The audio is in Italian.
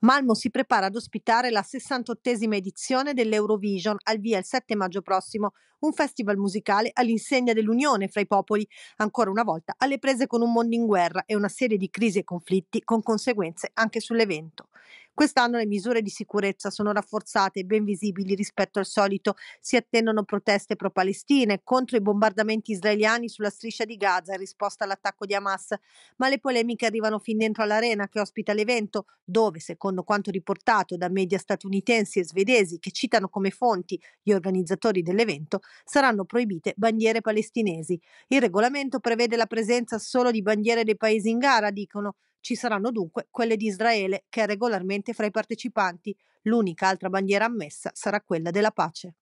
Malmo si prepara ad ospitare la 68esima edizione dell'Eurovision al via il 7 maggio prossimo, un festival musicale all'insegna dell'unione fra i popoli, ancora una volta alle prese con un mondo in guerra e una serie di crisi e conflitti con conseguenze anche sull'evento. Quest'anno le misure di sicurezza sono rafforzate e ben visibili rispetto al solito. Si attendono proteste pro-palestine contro i bombardamenti israeliani sulla striscia di Gaza in risposta all'attacco di Hamas, ma le polemiche arrivano fin dentro all'arena che ospita l'evento, dove, secondo quanto riportato da media statunitensi e svedesi che citano come fonti gli organizzatori dell'evento, saranno proibite bandiere palestinesi. Il regolamento prevede la presenza solo di bandiere dei paesi in gara, dicono, ci saranno dunque quelle di Israele, che è regolarmente fra i partecipanti. L'unica altra bandiera ammessa sarà quella della pace.